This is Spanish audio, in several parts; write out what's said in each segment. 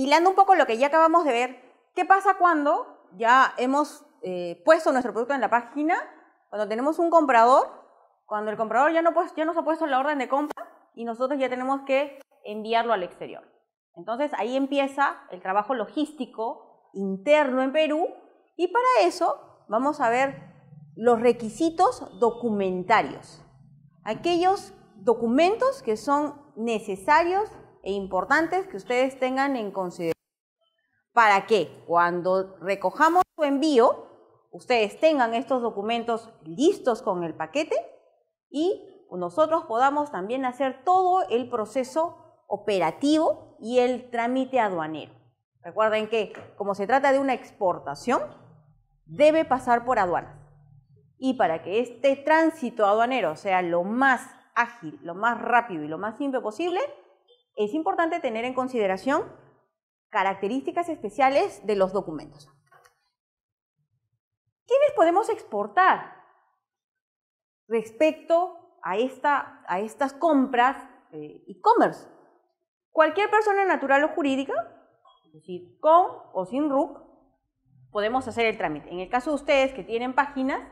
hilando un poco lo que ya acabamos de ver, ¿qué pasa cuando ya hemos eh, puesto nuestro producto en la página? Cuando tenemos un comprador, cuando el comprador ya, no, pues, ya nos ha puesto la orden de compra y nosotros ya tenemos que enviarlo al exterior. Entonces ahí empieza el trabajo logístico interno en Perú y para eso vamos a ver los requisitos documentarios, aquellos documentos que son necesarios e importantes que ustedes tengan en consideración para que cuando recojamos su envío, ustedes tengan estos documentos listos con el paquete y nosotros podamos también hacer todo el proceso operativo y el trámite aduanero. Recuerden que como se trata de una exportación, debe pasar por aduanas. Y para que este tránsito aduanero sea lo más ágil, lo más rápido y lo más simple posible, es importante tener en consideración características especiales de los documentos. ¿Quiénes podemos exportar respecto a, esta, a estas compras eh, e-commerce? Cualquier persona natural o jurídica, es decir, con o sin RUC, podemos hacer el trámite. En el caso de ustedes que tienen páginas,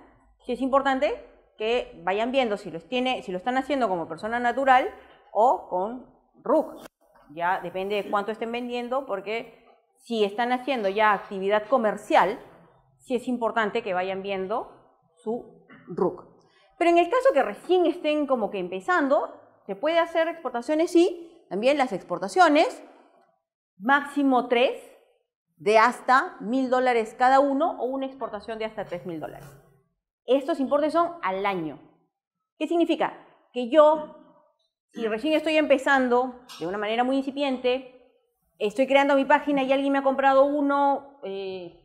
sí es importante que vayan viendo si, los tiene, si lo están haciendo como persona natural o con RUC. Ya depende de cuánto estén vendiendo, porque si están haciendo ya actividad comercial, sí es importante que vayan viendo su RUC. Pero en el caso que recién estén como que empezando, se puede hacer exportaciones, y también las exportaciones, máximo tres, de hasta mil dólares cada uno o una exportación de hasta tres mil dólares. Estos importes son al año. ¿Qué significa? Que yo si recién estoy empezando de una manera muy incipiente, estoy creando mi página y alguien me ha comprado uno, eh,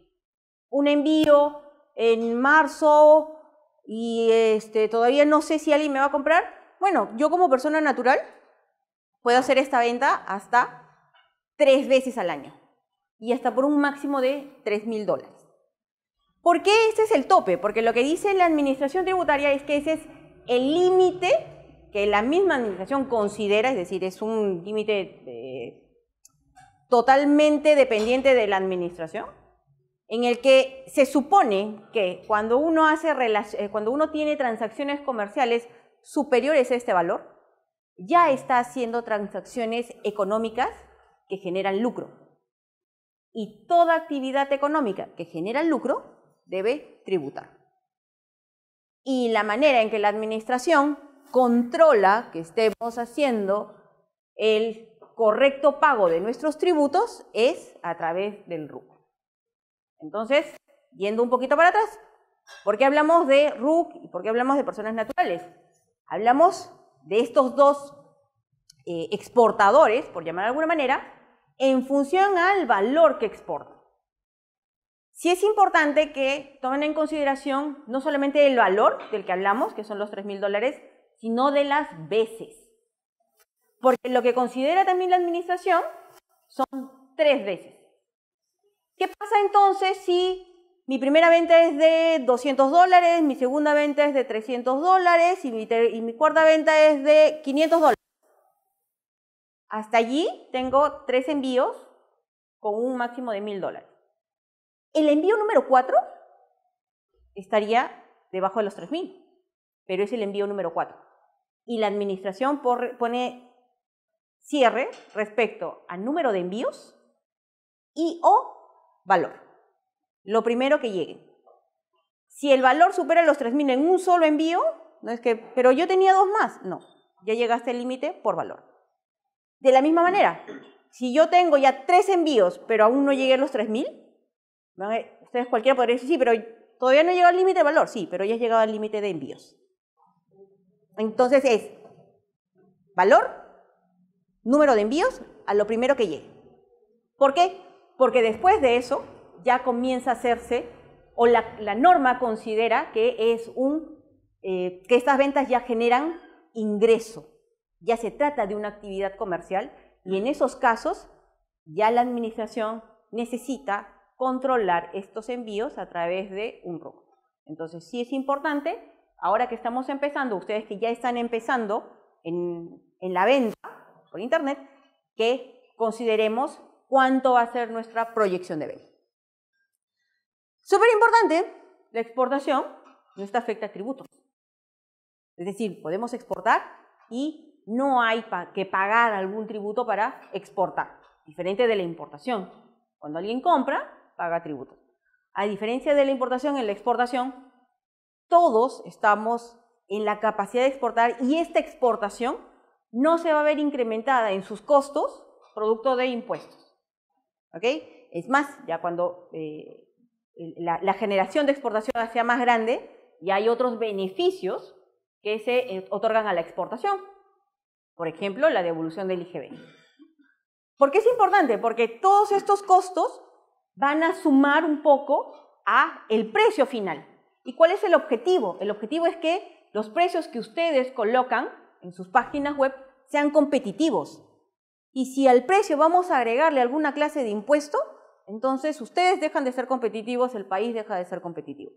un envío en marzo y este, todavía no sé si alguien me va a comprar, bueno, yo como persona natural puedo hacer esta venta hasta tres veces al año y hasta por un máximo de tres mil dólares. ¿Por qué este es el tope? Porque lo que dice la Administración Tributaria es que ese es el límite que la misma administración considera, es decir, es un límite eh, totalmente dependiente de la administración, en el que se supone que cuando uno, hace eh, cuando uno tiene transacciones comerciales superiores a este valor, ya está haciendo transacciones económicas que generan lucro. Y toda actividad económica que genera lucro debe tributar. Y la manera en que la administración controla que estemos haciendo el correcto pago de nuestros tributos es a través del RUC. Entonces, yendo un poquito para atrás, ¿por qué hablamos de RUC y por qué hablamos de personas naturales? Hablamos de estos dos eh, exportadores, por llamar de alguna manera, en función al valor que exportan. Si es importante que tomen en consideración no solamente el valor del que hablamos, que son los 3.000 dólares, sino de las veces. Porque lo que considera también la administración son tres veces. ¿Qué pasa entonces si mi primera venta es de 200 dólares, mi segunda venta es de 300 dólares y mi, cuarta venta es de 500 dólares? Hasta allí tengo tres envíos con un máximo de 1000 dólares. El envío número 4 estaría debajo de los 3000, pero es el envío número 4 y la administración pone cierre respecto al número de envíos y o valor. Lo primero que llegue. Si el valor supera los 3.000 en un solo envío, no es que, pero yo tenía dos más, no, ya llegaste al límite por valor. De la misma manera, si yo tengo ya tres envíos, pero aún no llegué a los 3.000, ustedes cualquiera podría decir, sí, pero todavía no llegado al límite de valor, sí, pero ya he llegado al límite de envíos. Entonces es valor, número de envíos a lo primero que llegue. ¿Por qué? Porque después de eso ya comienza a hacerse o la, norma considera que es un eh, que estas ventas ya generan ingreso, ya se trata de una actividad comercial y en esos casos ya la administración necesita controlar estos envíos a través de un robo. Entonces sí es importante ahora que estamos empezando, ustedes que ya están empezando en, la venta por Internet, que consideremos cuánto va a ser nuestra proyección de venta. Súper importante, la exportación no está afecta a tributos. Es decir, podemos exportar y no hay que pagar algún tributo para exportar, diferente de la importación. Cuando alguien compra, paga tributo. A diferencia de la importación, en la exportación todos estamos en la capacidad de exportar y esta exportación no se va a ver incrementada en sus costos producto de impuestos. Es más, ya cuando eh, la, generación de exportación sea más grande, y hay otros beneficios que se eh, otorgan a la exportación. Por ejemplo, la devolución del IGB. ¿Por qué es importante? Porque todos estos costos van a sumar un poco a el precio final. ¿Y cuál es el objetivo? El objetivo es que los precios que ustedes colocan en sus páginas web sean competitivos. Y si al precio vamos a agregarle alguna clase de impuesto, entonces ustedes dejan de ser competitivos, el país deja de ser competitivo.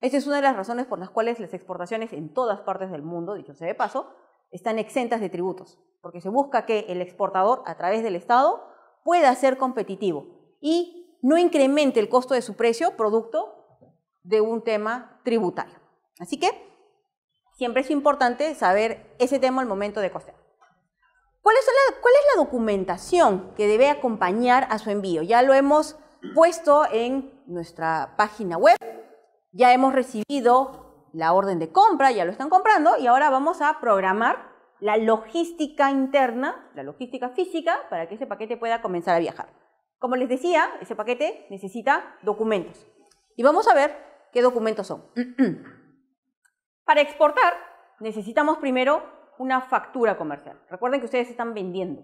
Esa es una de las razones por las cuales las exportaciones en todas partes del mundo, dicho sea de paso, están exentas de tributos, porque se busca que el exportador a través del Estado pueda ser competitivo y no incremente el costo de su precio producto de un tema tributario. Así que siempre es importante saber ese tema al momento de costear. ¿Cuál es, la, ¿Cuál es la documentación que debe acompañar a su envío? Ya lo hemos puesto en nuestra página web, ya hemos recibido la orden de compra, ya lo están comprando y ahora vamos a programar la logística interna, la logística física, para que ese paquete pueda comenzar a viajar. Como les decía, ese paquete necesita documentos. Y vamos a ver qué documentos son. Para exportar necesitamos primero una factura comercial. Recuerden que ustedes están vendiendo.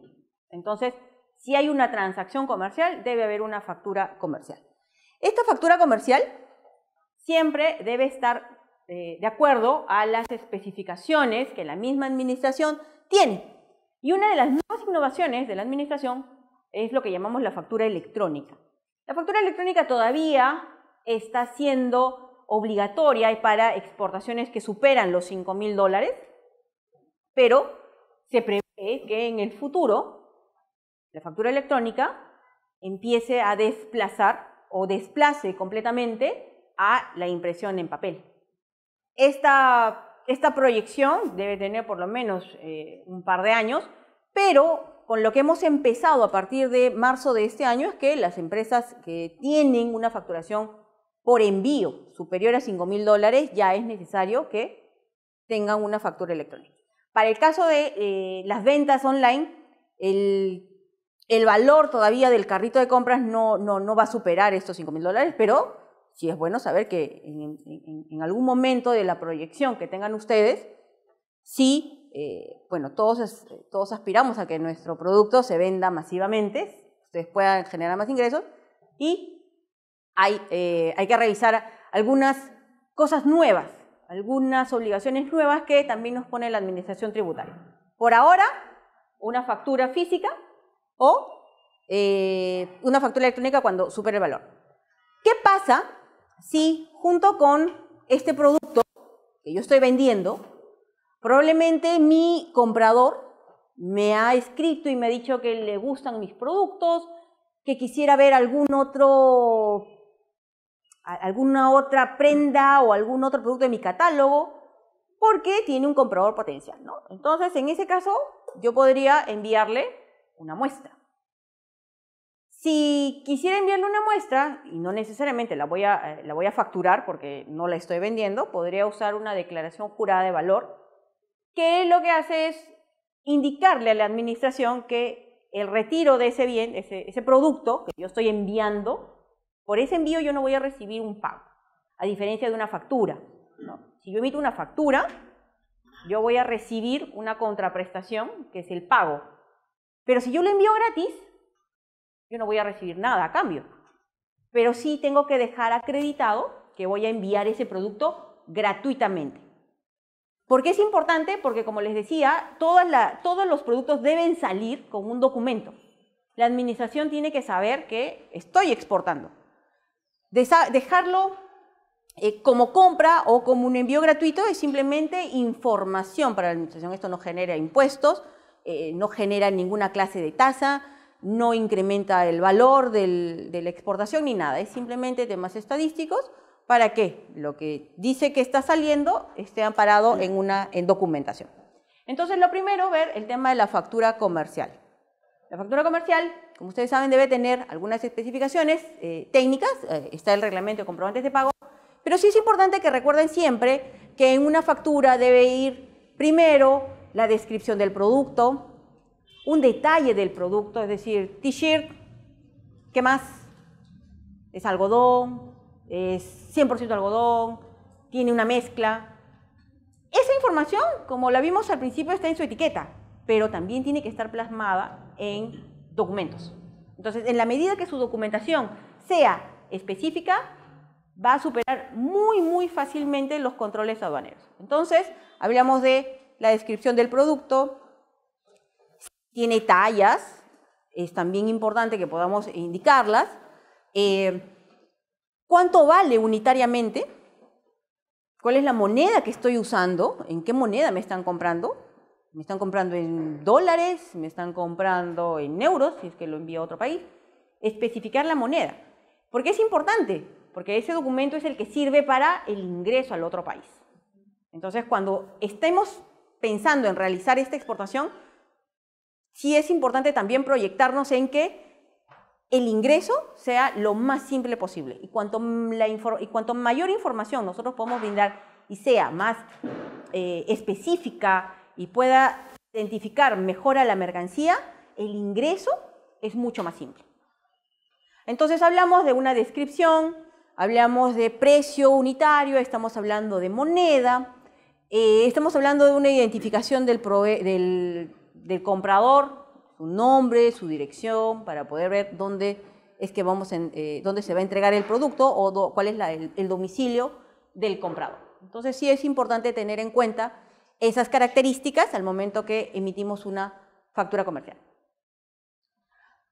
Entonces, si hay una transacción comercial, debe haber una factura comercial. Esta factura comercial siempre debe estar eh, de acuerdo a las especificaciones que la misma administración tiene. Y una de las nuevas innovaciones de la administración es lo que llamamos la factura electrónica. La factura electrónica todavía está siendo obligatoria para exportaciones que superan los 5 mil dólares, pero se prevé que en el futuro la factura electrónica empiece a desplazar o desplace completamente a la impresión en papel. Esta, esta proyección debe tener por lo menos eh, un par de años, pero con lo que hemos empezado a partir de marzo de este año es que las empresas que tienen una facturación por envío superior a 5 mil dólares, ya es necesario que tengan una factura electrónica. Para el caso de eh, las ventas online, el, valor todavía del carrito de compras no, no, va a superar estos 5 mil dólares, pero sí es bueno saber que en, algún momento de la proyección que tengan ustedes, sí, eh, bueno, todos, todos aspiramos a que nuestro producto se venda masivamente, ustedes puedan generar más ingresos y eh, hay, que revisar algunas cosas nuevas, algunas obligaciones nuevas que también nos pone la Administración Tributaria. Por ahora, una factura física o eh, una factura electrónica cuando supere el valor. ¿Qué pasa si junto con este producto que yo estoy vendiendo, probablemente mi comprador me ha escrito y me ha dicho que le gustan mis productos, que quisiera ver algún otro alguna otra prenda o algún otro producto de mi catálogo porque tiene un comprador potencial, ¿no? Entonces, en ese caso, yo podría enviarle una muestra. Si quisiera enviarle una muestra, y no necesariamente la voy a, eh, la voy a facturar porque no la estoy vendiendo, podría usar una declaración jurada de valor, que lo que hace es indicarle a la administración que el retiro de ese bien, ese, ese producto que yo estoy enviando, por ese envío yo no voy a recibir un pago, a diferencia de una factura. Si yo emito una factura, yo voy a recibir una contraprestación, que es el pago. Pero si yo lo envío gratis, yo no voy a recibir nada a cambio. Pero sí tengo que dejar acreditado que voy a enviar ese producto gratuitamente. ¿Por qué es importante? Porque como les decía, todos los productos deben salir con un documento. La administración tiene que saber que estoy exportando dejarlo eh, como compra o como un envío gratuito es simplemente información para la administración. Esto no genera impuestos, eh, no genera ninguna clase de tasa, no incrementa el valor de la exportación ni nada. Es simplemente temas estadísticos para que lo que dice que está saliendo esté amparado en, una, en documentación. Entonces, lo primero, ver el tema de la factura comercial. La factura comercial como ustedes saben, debe tener algunas especificaciones eh, técnicas, eh, está el reglamento de comprobantes de pago, pero sí es importante que recuerden siempre que en una factura debe ir primero la descripción del producto, un detalle del producto, es decir, t-shirt, ¿qué más? Es algodón, es 100% algodón, tiene una mezcla. Esa información, como la vimos al principio, está en su etiqueta, pero también tiene que estar plasmada en documentos. Entonces, en la medida que su documentación sea específica, va a superar muy, muy fácilmente los controles aduaneros. Entonces, hablamos de la descripción del producto, tiene tallas, es también importante que podamos indicarlas, eh, cuánto vale unitariamente, cuál es la moneda que estoy usando, en qué moneda me están comprando, me están comprando en dólares, me están comprando en euros, si es que lo envío a otro país. Especificar la moneda, porque es importante, porque ese documento es el que sirve para el ingreso al otro país. Entonces, cuando estemos pensando en realizar esta exportación, sí es importante también proyectarnos en que el ingreso sea lo más simple posible. Y cuanto, mayor información nosotros podemos brindar y sea más eh, específica, y pueda identificar mejor a la mercancía, el ingreso es mucho más simple. Entonces hablamos de una descripción, hablamos de precio unitario, estamos hablando de moneda, eh, estamos hablando de una identificación del, comprador, su nombre, su dirección, para poder ver dónde es que vamos eh, dónde se va a entregar el producto o cuál es el domicilio del comprador. Entonces sí es importante tener en cuenta esas características al momento que emitimos una factura comercial.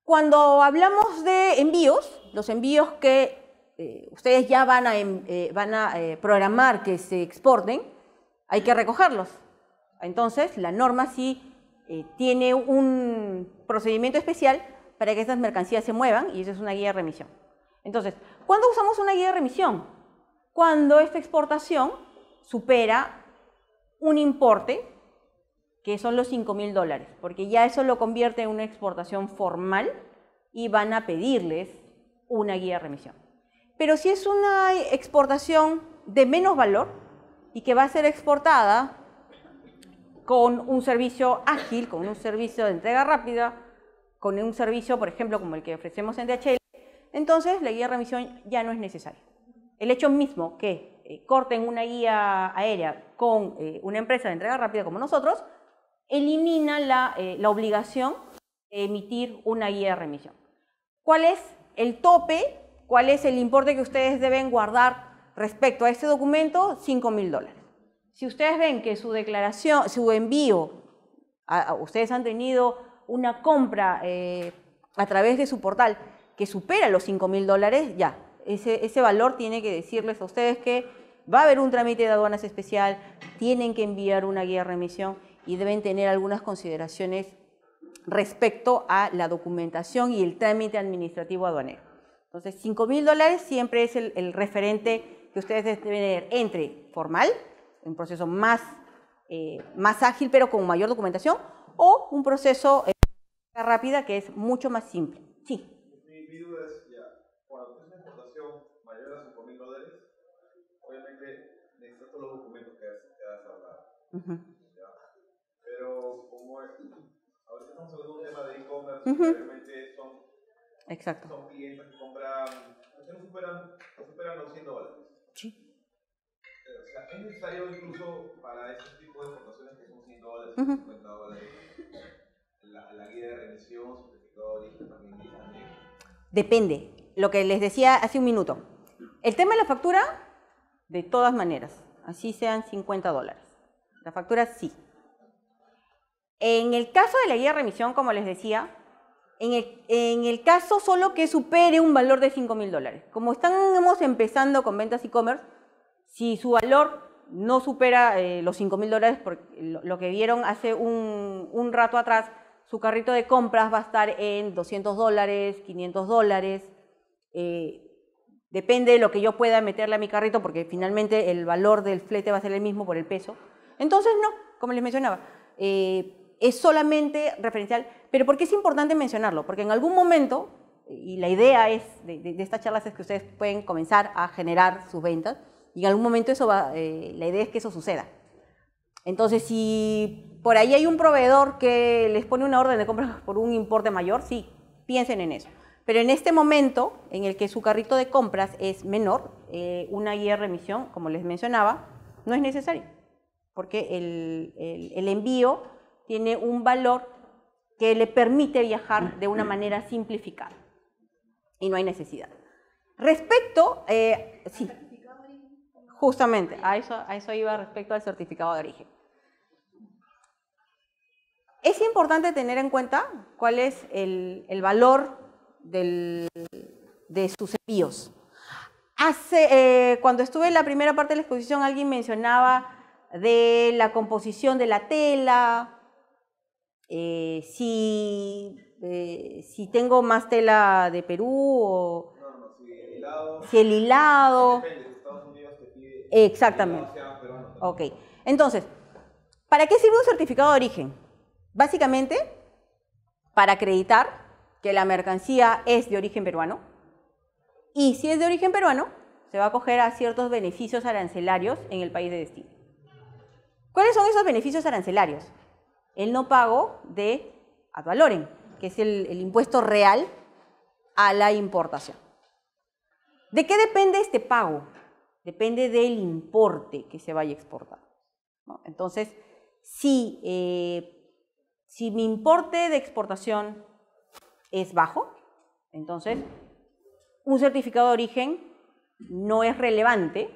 Cuando hablamos de envíos, los envíos que eh, ustedes ya van a, em, eh, van a eh, programar que se exporten, hay que recogerlos. Entonces, la norma sí tiene un procedimiento especial para que esas mercancías se muevan y eso es una guía de remisión. Entonces, ¿cuándo usamos una guía de remisión? Cuando esta exportación supera un importe, que son los 5 mil dólares, porque ya eso lo convierte en una exportación formal y van a pedirles una guía de remisión. Pero si es una exportación de menos valor y que va a ser exportada con un servicio ágil, con un servicio de entrega rápida, con un servicio, por ejemplo, como el que ofrecemos en DHL, entonces la guía de remisión ya no es necesaria. El hecho mismo que eh, corten una guía aérea con eh, una empresa de entrega rápida como nosotros, elimina eh, la, obligación de emitir una guía de remisión. ¿Cuál es el tope? ¿Cuál es el importe que ustedes deben guardar respecto a este documento? 5.000 mil dólares. Si ustedes ven que su declaración, su envío, ustedes han tenido una compra a través de su portal que supera los 5.000 mil dólares, ya, ese, valor tiene que decirles a ustedes que va a haber un trámite de aduanas especial, tienen que enviar una guía de remisión y deben tener algunas consideraciones respecto a la documentación y el trámite administrativo aduanero. Entonces, 5.000 mil dólares siempre es el, referente que ustedes deben tener entre formal, un proceso más, eh, más ágil pero con mayor documentación, o un proceso eh, rápida que es mucho más simple. Sí. Uh -huh. Pero como es, ahorita estamos hablando de un tema de e-commerce, uh realmente son, Exacto. son clientes que compran, no superan, superan los 100 dólares. Sí. o sea, es necesario incluso para ese tipo de formaciones que son 100 dólares, 50 dólares, la, la, guía de remisión, certificado de origen también. Depende, lo que les decía hace un minuto. El tema de la factura, de todas maneras, así sean 50 dólares. La factura sí. En el caso de la guía de remisión, como les decía, en el, caso solo que supere un valor de 5,000 mil dólares. Como estamos empezando con ventas e-commerce, si su valor no supera eh, los 5,000 mil dólares, lo, que vieron hace un, rato atrás, su carrito de compras va a estar en 200 dólares, 500 dólares. Eh, depende de lo que yo pueda meterle a mi carrito, porque finalmente el valor del flete va a ser el mismo por el peso. Entonces, no, como les mencionaba, eh, es solamente referencial. Pero ¿por qué es importante mencionarlo? Porque en algún momento, y la idea es de, estas charlas es que ustedes pueden comenzar a generar sus ventas, y en algún momento eso va, eh, la idea es que eso suceda. Entonces, si por ahí hay un proveedor que les pone una orden de compra por un importe mayor, sí, piensen en eso. Pero en este momento, en el que su carrito de compras es menor, eh, una IR emisión, como les mencionaba, no es necesario porque el, envío tiene un valor que le permite viajar de una manera simplificada y no hay necesidad. Respecto, eh, sí, justamente, a eso, a eso iba respecto al certificado de origen. Es importante tener en cuenta cuál es el, valor de sus envíos. Hace, eh, cuando estuve en la primera parte de la exposición, alguien mencionaba de la composición de la tela, eh, eh, si, tengo más tela de Perú o si el hilado. exactamente. ok, entonces, ¿para qué sirve un certificado de origen? Básicamente, para acreditar que la mercancía es de origen peruano. Y si es de origen peruano, se va a acoger a ciertos beneficios arancelarios en el país de destino. ¿Cuáles son esos beneficios arancelarios? El no pago de ad valorem, que es el, impuesto real a la importación. ¿De qué depende este pago? Depende del importe que se vaya a exportar. Entonces, si, eh, si mi importe de exportación es bajo, entonces un certificado de origen no es relevante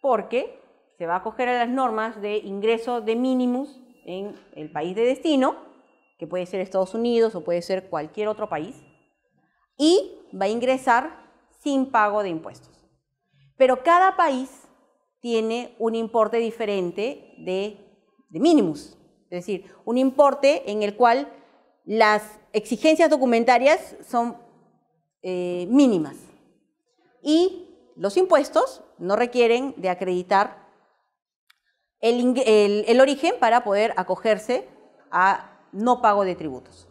porque se va a acoger a las normas de ingreso de mínimos en el país de destino, que puede ser Estados Unidos o puede ser cualquier otro país, y va a ingresar sin pago de impuestos. Pero cada país tiene un importe diferente de, mínimos, es decir, un importe en el cual las exigencias documentarias son eh, mínimas y los impuestos no requieren de acreditar el, origen para poder acogerse a no pago de tributos.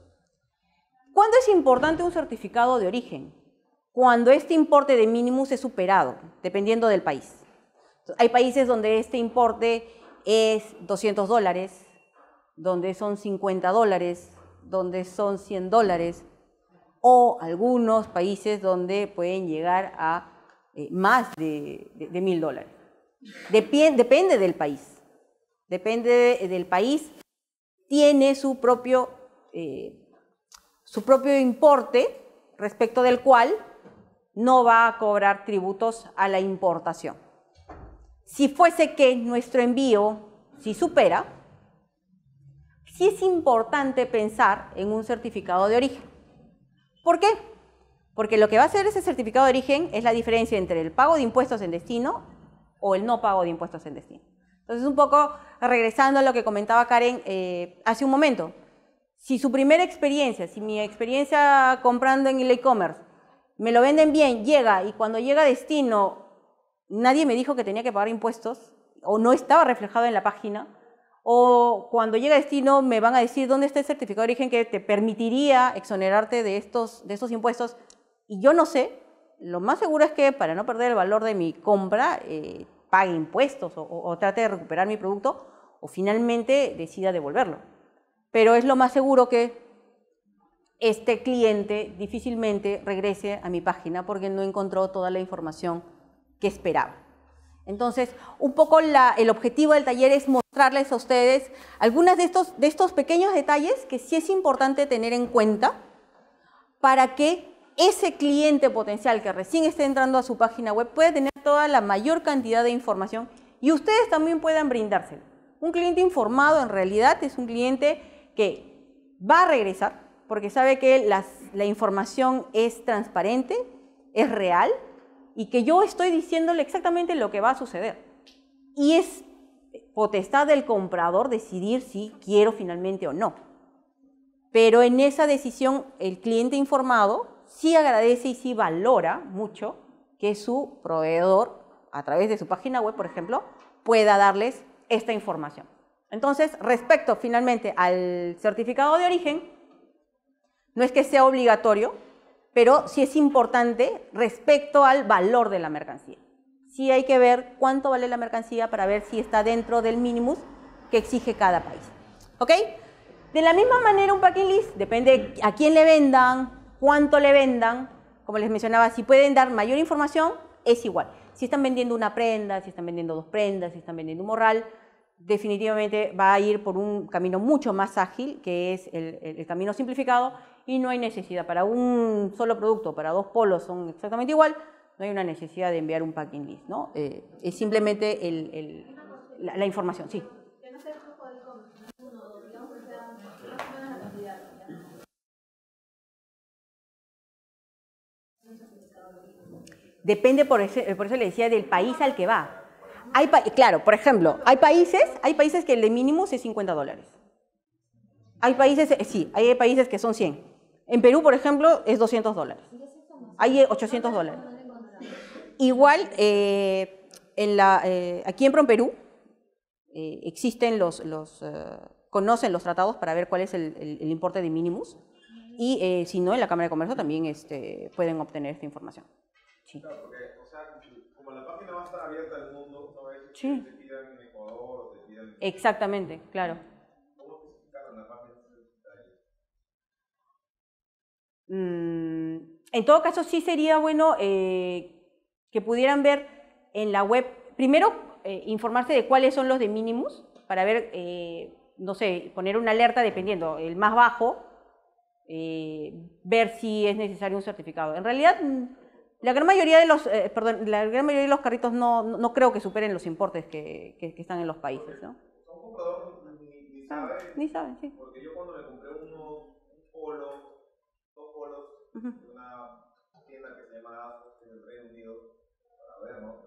¿Cuándo es importante un certificado de origen? Cuando este importe de mínimos es superado, dependiendo del país. Hay países donde este importe es 200 dólares, donde son 50 dólares, donde son 100 dólares, o algunos países donde pueden llegar a eh, más de, de, 1000 dólares. depende del país depende del país, tiene su propio, eh, su propio importe respecto del cual no va a cobrar tributos a la importación. Si fuese que nuestro envío si supera, sí es importante pensar en un certificado de origen. ¿Por qué? Porque lo que va a hacer ese certificado de origen es la diferencia entre el pago de impuestos en destino o el no pago de impuestos en destino. Entonces, un poco regresando a lo que comentaba Karen eh, hace un momento, si su primera experiencia, si mi experiencia comprando en el e-commerce, me lo venden bien, llega y cuando llega a destino, nadie me dijo que tenía que pagar impuestos o no estaba reflejado en la página, o cuando llega a destino me van a decir dónde está el certificado de origen que te permitiría exonerarte de estos, de estos impuestos y yo no sé, lo más seguro es que para no perder el valor de mi compra, eh, pague impuestos o, trate de recuperar mi producto o finalmente decida devolverlo. Pero es lo más seguro que este cliente difícilmente regrese a mi página porque no encontró toda la información que esperaba. Entonces, un poco el objetivo del taller es mostrarles a ustedes algunos de estos, de estos pequeños detalles que sí es importante tener en cuenta para que ese cliente potencial que recién está entrando a su página web puede tener toda la mayor cantidad de información y ustedes también puedan brindárselo. Un cliente informado en realidad es un cliente que va a regresar porque sabe que la información es transparente, es real y que yo estoy diciéndole exactamente lo que va a suceder. Y es potestad del comprador decidir si quiero finalmente o no. Pero en esa decisión el cliente informado sí agradece y sí valora mucho que su proveedor, a través de su página web, por ejemplo, pueda darles esta información. Entonces, respecto finalmente al certificado de origen, no es que sea obligatorio, pero sí es importante respecto al valor de la mercancía. Sí hay que ver cuánto vale la mercancía para ver si está dentro del mínimo que exige cada país. ¿Ok? De la misma manera, un packing list, depende a quién le vendan, cuánto le vendan, como les mencionaba, si pueden dar mayor información, es igual. Si están vendiendo una prenda, si están vendiendo dos prendas, si están vendiendo un morral, definitivamente va a ir por un camino mucho más ágil, que es el, camino simplificado, y no hay necesidad para un solo producto, para dos polos son exactamente igual, no hay una necesidad de enviar un packing list, ¿no? Eh, es simplemente la información, sí. Depende, por eso, eh, por eso le decía, del país al que va. Hay claro, por ejemplo, hay países, hay países que el de mínimo es 50 dólares. Hay países, eh, sí, hay países que son 100. En Perú, por ejemplo, es 200 dólares. Hay 800 dólares. Igual, eh, aquí en Perú existen los, conocen los tratados para ver cuál es el, importe de mínimos y si no, en la Cámara de Comercio también este, pueden obtener esta información. Sí. Claro, porque, o sea, como la página va a estar abierta al mundo, no sí. en Ecuador Exactamente, claro. ¿Cómo la página? Mm, en todo caso, sí sería bueno eh, que pudieran ver en la web, primero eh, informarse de cuáles son los de mínimos, para ver, eh, no sé, poner una alerta dependiendo, el más bajo, ver si es necesario un certificado. En realidad mm, la gran mayoría de los, eh, perdón, la gran mayoría de los carritos no, no, creo que superen los importes que, que, están en los países, ¿no? Son ni, ni saben. Ni saben, sí. Porque yo cuando me compré uno, un polo, dos polos, de una tienda que se llama en el Reino Unido, para ver, ¿no?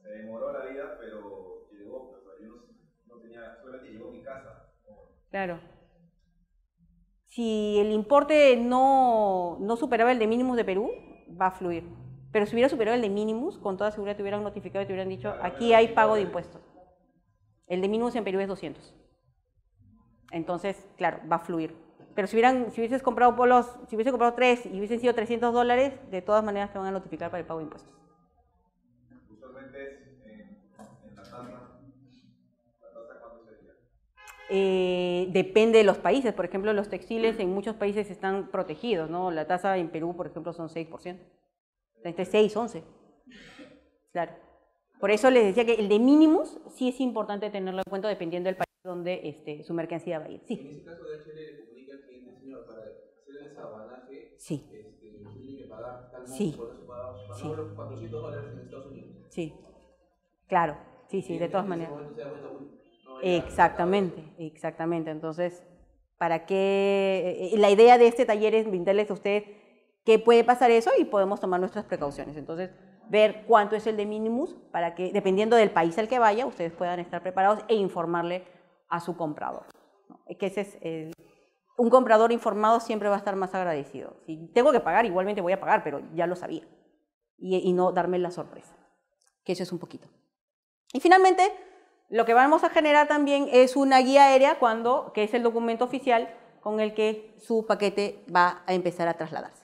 Se demoró la vida, pero llegó, no, tenía, solamente llegó a mi casa. Claro si el importe no, no, superaba el de mínimos de Perú, va a fluir. Pero si hubiera superado el de mínimos, con toda seguridad te hubieran notificado y te hubieran dicho, ah, aquí hay pago de impuestos. El de mínimos en Perú es 200. Entonces, claro, va a fluir. Pero si, hubieran, si hubieses comprado polos, si hubiese comprado tres y hubiesen sido 300 dólares, de todas maneras te van a notificar para el pago de impuestos. eh, depende de los países. Por ejemplo, los textiles en muchos países están protegidos, ¿no? La tasa en Perú, por ejemplo, son 6%. Entre 6, 11. Claro. Por eso les decía que el de mínimos sí es importante tenerlo en cuenta dependiendo del país donde este, su mercancía va a ir. En ese caso de HL le comunica que cliente, señor, para hacer ese abanaje? sí. este, tiene que pagar tal sí. por eso pagamos los 400 dólares en Estados Unidos. Sí, claro, sí, sí, de todas maneras. Exactamente, exactamente. Entonces, ¿para qué? Eh, eh, la idea de este taller es brindarles a ustedes qué puede pasar eso y podemos tomar nuestras precauciones. Entonces, ver cuánto es el de mínimos para que, dependiendo del país al que vaya, ustedes puedan estar preparados e informarle a su comprador. que un comprador informado siempre va a estar más agradecido. Si tengo que pagar, igualmente voy a pagar, pero ya lo sabía. y no darme la sorpresa. Que eso es un poquito. Y finalmente, lo que vamos a generar también es una guía aérea cuando, que es el documento oficial con el que su paquete va a empezar a trasladarse.